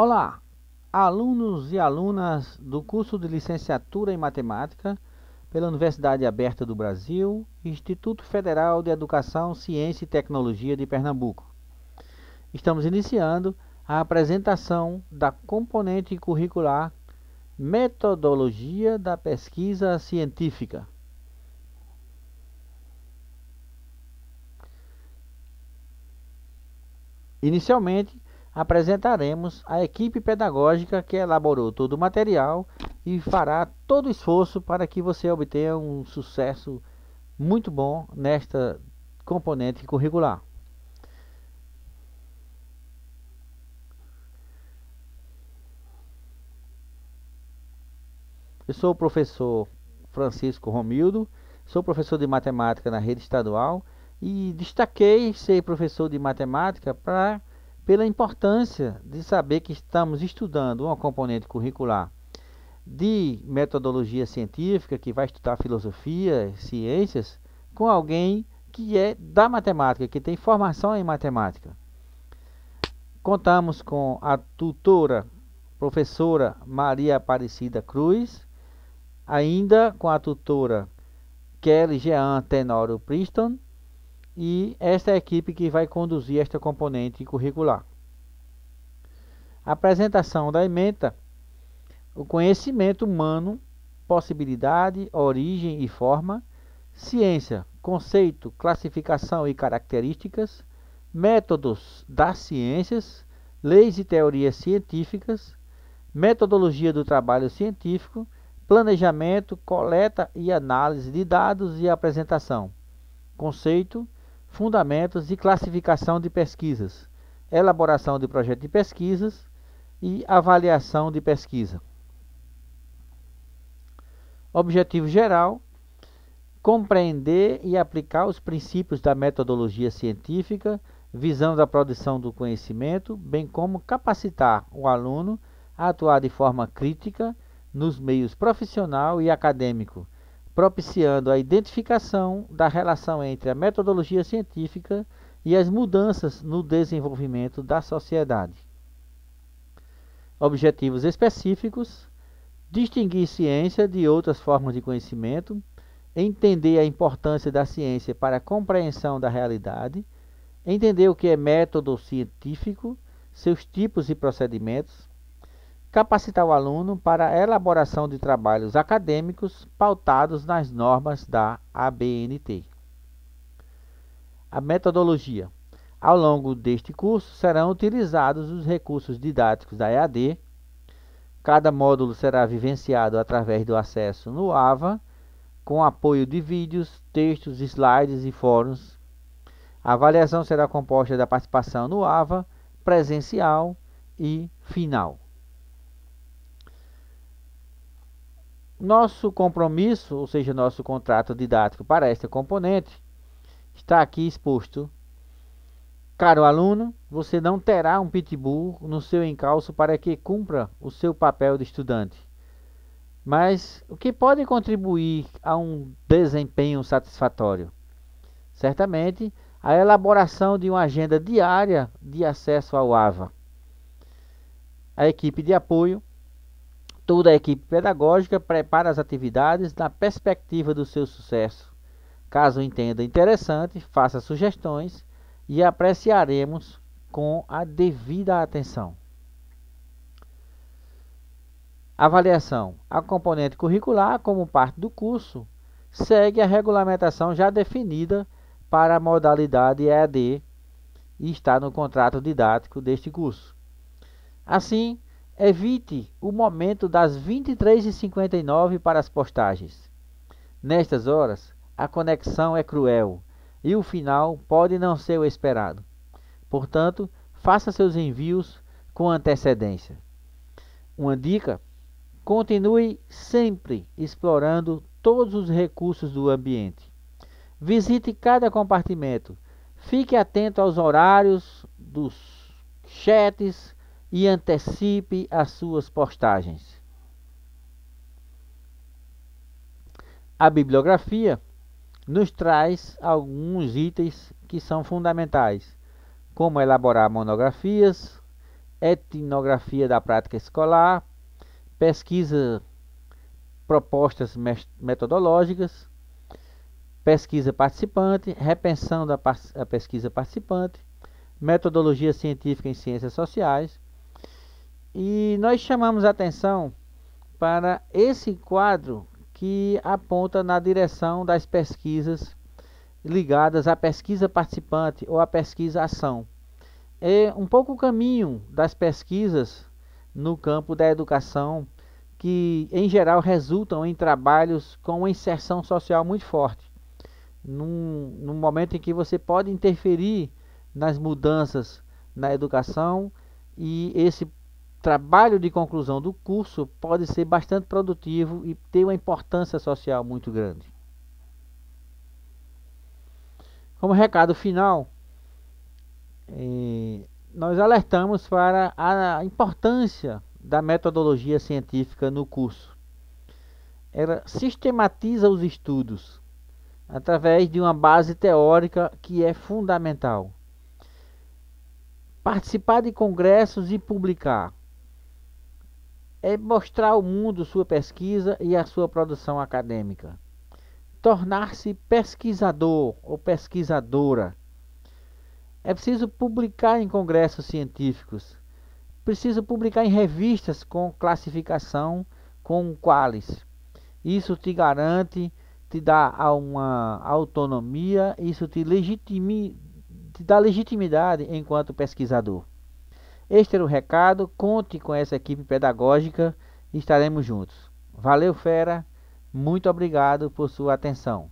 Olá, alunos e alunas do curso de Licenciatura em Matemática pela Universidade Aberta do Brasil, Instituto Federal de Educação, Ciência e Tecnologia de Pernambuco. Estamos iniciando a apresentação da componente curricular Metodologia da Pesquisa Científica. Inicialmente, apresentaremos a equipe pedagógica que elaborou todo o material e fará todo o esforço para que você obtenha um sucesso muito bom nesta componente curricular. Eu sou o professor Francisco Romildo, sou professor de matemática na rede estadual e destaquei ser professor de matemática para pela importância de saber que estamos estudando uma componente curricular de metodologia científica, que vai estudar filosofia, ciências, com alguém que é da matemática, que tem formação em matemática. Contamos com a tutora, professora Maria Aparecida Cruz, ainda com a tutora Kelly Jean Tenório Priston, e esta é a equipe que vai conduzir esta componente curricular. A apresentação da ementa, o conhecimento humano, possibilidade, origem e forma, ciência, conceito, classificação e características, métodos das ciências, leis e teorias científicas, metodologia do trabalho científico, planejamento, coleta e análise de dados e apresentação, conceito, fundamentos e classificação de pesquisas, elaboração de projeto de pesquisas e avaliação de pesquisa. Objetivo geral: compreender e aplicar os princípios da metodologia científica, visando a produção do conhecimento, bem como capacitar o aluno a atuar de forma crítica nos meios profissional e acadêmico propiciando a identificação da relação entre a metodologia científica e as mudanças no desenvolvimento da sociedade. Objetivos específicos: distinguir ciência de outras formas de conhecimento, entender a importância da ciência para a compreensão da realidade, entender o que é método científico, seus tipos e procedimentos, capacitar o aluno para a elaboração de trabalhos acadêmicos pautados nas normas da ABNT. A metodologia. Ao longo deste curso serão utilizados os recursos didáticos da EAD. Cada módulo será vivenciado através do acesso no AVA, com apoio de vídeos, textos, slides e fóruns. A avaliação será composta da participação no AVA, presencial e final. Nosso compromisso, ou seja, nosso contrato didático para esta componente, está aqui exposto. Caro aluno, você não terá um pitbull no seu encalço para que cumpra o seu papel de estudante. Mas o que pode contribuir a um desempenho satisfatório? Certamente, a elaboração de uma agenda diária de acesso ao AVA. A equipe de apoio Toda a equipe pedagógica prepara as atividades na perspectiva do seu sucesso. Caso entenda interessante, faça sugestões e apreciaremos com a devida atenção. Avaliação: A componente curricular, como parte do curso, segue a regulamentação já definida para a modalidade EAD e está no contrato didático deste curso. Assim, Evite o momento das 23h59 para as postagens. Nestas horas, a conexão é cruel e o final pode não ser o esperado. Portanto, faça seus envios com antecedência. Uma dica: continue sempre explorando todos os recursos do ambiente. Visite cada compartimento. Fique atento aos horários dos chats e antecipe as suas postagens. A bibliografia nos traz alguns itens que são fundamentais, como elaborar monografias, etnografia da prática escolar, pesquisa propostas metodológicas, pesquisa participante, repensando a, pesquisa participante, metodologia científica em ciências sociais, e nós chamamos atenção para esse quadro que aponta na direção das pesquisas ligadas à pesquisa participante ou à pesquisa ação. É um pouco o caminho das pesquisas no campo da educação que em geral resultam em trabalhos com uma inserção social muito forte. Num, num momento em que você pode interferir nas mudanças na educação e esse trabalho de conclusão do curso pode ser bastante produtivo e ter uma importância social muito grande. Como recado final, é, nós alertamos para a importância da metodologia científica no curso. Ela sistematiza os estudos através de uma base teórica que é fundamental. Participar de congressos e publicar é mostrar ao mundo sua pesquisa e a sua produção acadêmica. Tornar-se pesquisador ou pesquisadora. É preciso publicar em congressos científicos. Preciso publicar em revistas com classificação, com quales. Isso te garante, te dá uma autonomia, isso te, legitimi, te dá legitimidade enquanto pesquisador. Este era o recado. Conte com essa equipe pedagógica. e Estaremos juntos. Valeu, fera. Muito obrigado por sua atenção.